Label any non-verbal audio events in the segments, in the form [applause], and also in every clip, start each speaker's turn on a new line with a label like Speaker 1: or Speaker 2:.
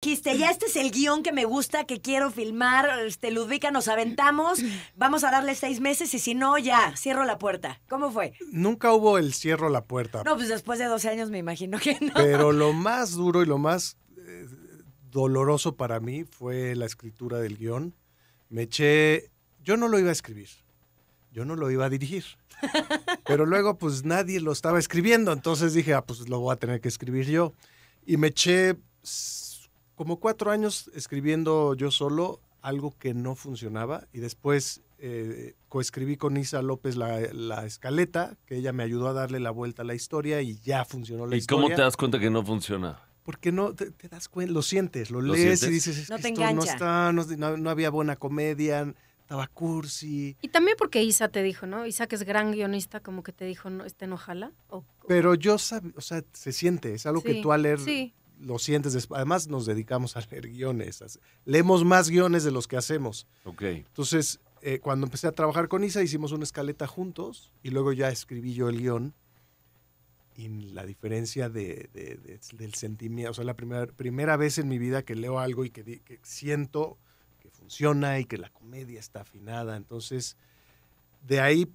Speaker 1: Dijiste, ya este es el guión que me gusta, que quiero filmar. Este, Ludvica, nos aventamos. Vamos a darle seis meses y si no, ya, cierro la puerta. ¿Cómo fue? Nunca hubo el cierro la puerta. No, pues después de 12 años me imagino que no. Pero [laughs] lo más duro y lo más eh, doloroso para mí fue la escritura del guión. Me eché. Yo no lo iba a escribir. Yo no lo iba a dirigir. [laughs] Pero luego, pues nadie lo estaba escribiendo. Entonces dije, ah, pues lo voy a tener que escribir yo. Y me eché como cuatro años escribiendo yo solo algo que no funcionaba y después eh, coescribí con Isa López la, la, escaleta, que ella me ayudó a darle la vuelta a la historia y ya funcionó la historia. ¿Y cómo te das cuenta que no funciona? Porque no te, das cuenta, lo sientes, lo, lees y dices, no esto no está, no, había buena comedia, estaba cursi. Y también porque Isa te dijo, ¿no? Isa que es gran guionista, como que te dijo, no, este no jala. Pero yo, o sea, se siente, es algo que tú al leer sí lo sientes. Además, nos dedicamos a leer guiones. Leemos más guiones de los que hacemos. Ok. Entonces, eh, cuando empecé a trabajar con Isa, hicimos una escaleta juntos y luego ya escribí yo el guión. Y la diferencia de, del sentimiento, o sea, la primera, primera vez en mi vida que leo algo y que, siento que funciona y que la comedia está afinada. Entonces, de ahí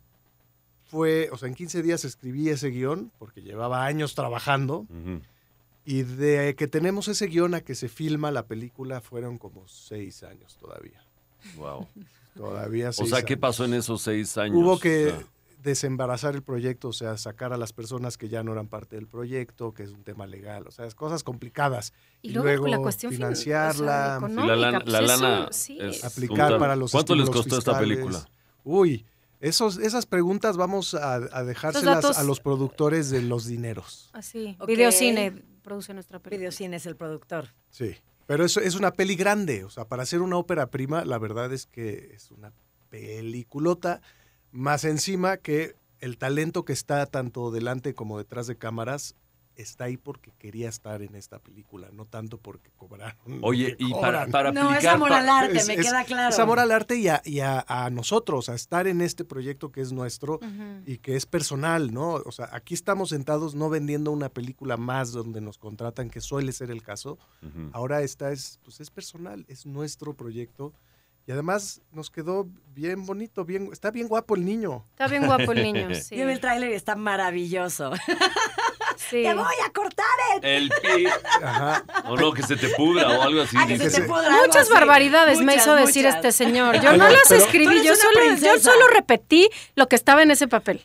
Speaker 1: fue, o sea, en 15 días escribí ese guión porque llevaba años trabajando. Y de que tenemos ese guión a que se filma la película fueron como seis años todavía. Wow. Todavía O sea, ¿qué pasó en esos seis años? Hubo que ah. desembarazar el proyecto, o sea, sacar a las personas que ya no eran parte del proyecto, que es un tema legal, o sea, es cosas complicadas. Y, luego, la cuestión financiarla, la, pues, lana, la lana aplicar para los ¿Cuánto les costó esta película? Uy, esas preguntas vamos a, dejárselas a los productores de los dineros. Así. Ah, Videocine produce nuestra película. Videocine es el productor. Sí. Pero eso es una peli grande. O sea, para hacer una ópera prima, la verdad es que es una peliculota. Más encima que el talento que está tanto delante como detrás de cámaras está ahí porque quería estar en esta película, no tanto porque cobraron. Oye, y para, para No, es amor al arte, me queda claro. Es amor al arte y, a, y a, a, nosotros, a estar en este proyecto que es nuestro y que es personal, ¿no? O sea, aquí estamos sentados no vendiendo una película más donde nos contratan, que suele ser el caso. Ahora esta es, pues es personal, es nuestro proyecto. Y además nos quedó bien bonito, bien, está bien guapo el niño. Está bien guapo el niño, [laughs] sí. Y el tráiler está maravilloso. [laughs] Te voy a cortar el, el pie. [laughs] O no, que se te pudra o algo así. Ah, muchas barbaridades me hizo decir este señor. [laughs] Yo no las escribí, yo solo, yo solo repetí lo que estaba en ese papel.